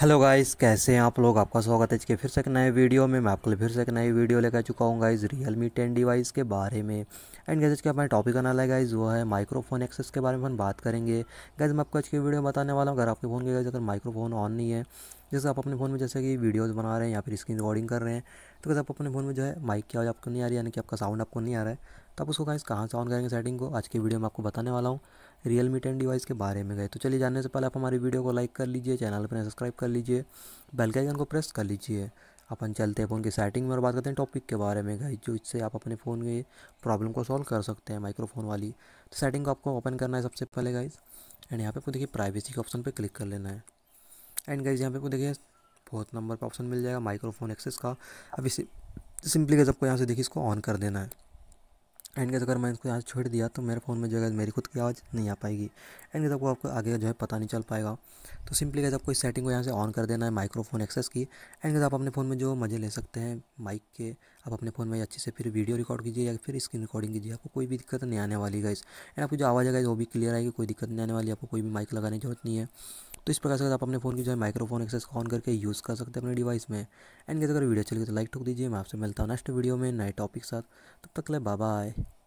hello guys कैसे हैं आप लोग आपका स्वागत है इसके फिर से एक नए वीडियो में मैं आपके लिए फिर से एक नई वीडियो लेकर चुका हूँ guys Realme ten device के बारे में एंड गैस इसका हमारा टॉपिक आना है गाइस वो है माइक्रोफोन एक्सेस के बारे में हम बात करेंगे गैस मैं आपको आज की वीडियो बताने वाला हूँ अगर आपके फ़ोन के गाइस अगर माइक्रोफोन ऑन नहीं है जैसे आप अपने फ़ोन में जैसे कि वीडियोज़ बना रहे हैं या फिर स्क्रीन रिकॉर्डिंग कर रहे हैं तो कैसे आप अपने फ़ोन में जो है माइक की आवाज़ आपको नहीं आ रही यानी कि आपका साउंड आपको नहीं आ रहा है तब आप उसको गाइस कहाँ से ऑन करेंगे सेटिंग को आज की वीडियो में आपको बताने वाला हूँ रियल मी टेन डिवाइस के बारे में गए तो चलिए जानने से पहले आप हमारी वीडियो को लाइक कर लीजिए चैनल पर सब्सक्राइब कर लीजिए बेल के आइकन को प्रेस कर लीजिए अपन चलते हैं फ़ोन की सेटिंग में और बात करते हैं टॉपिक के बारे में गाइज जो इससे आप अपने फ़ोन की प्रॉब्लम को सॉल्व कर सकते हैं माइक्रोफोन वाली तो सेटिंग को आपको ओपन करना है सबसे पहले गाइज एंड यहाँ पे आपको देखिए प्राइवेसी के ऑप्शन पे क्लिक कर लेना है एंड गाइज यहाँ पे आपको देखिए फोर्थ नंबर पर ऑप्शन मिल जाएगा माइक्रोफोन एक्सेस का अब इसे सिंपली गाइज आपको यहाँ से देखिए इसको ऑन कर देना है एंड कैसे अगर मैं इसको यहाँ छोड़ दिया तो मेरे फ़ोन में जो है मेरी खुद की आवाज़ नहीं आ पाएगी एंड कैसे आपको आपको आगे जो है पता नहीं चल पाएगा तो सिंपली कैसे आपको इस सेटिंग को यहाँ से ऑन कर देना है माइक्रोफोन एक्सेस की एंड कैसे आप अपने फ़ोन में जो मज़े ले सकते हैं माइक के आप अपने फ़ोन में अच्छे से फिर वीडियो रिकॉर्ड कीजिए या फिर स्क्रीन रिकॉर्डिंग कीजिए आपको कोई भी दिक्कत नहीं आने वाली गैस एंड आपकी जो आवाज़ है गैस वो भी क्लियर आएगी कोई दिक्कत नहीं आने वाली आपको कोई भी माइक लगाने की जरूरत नहीं है तो इस प्रकार से आप अपने फ़ोन की जो है माइक्रोफोन एक्सेस ऑन करके यूज़ कर सकते हैं अपने डिवाइस में एंड कैसे अगर वीडियो चलिए तो लाइक ठोक दीजिए मैं आपसे मिलता हूँ नेक्स्ट वीडियो में नए टॉपिक साथ तब तक ले बाबा आए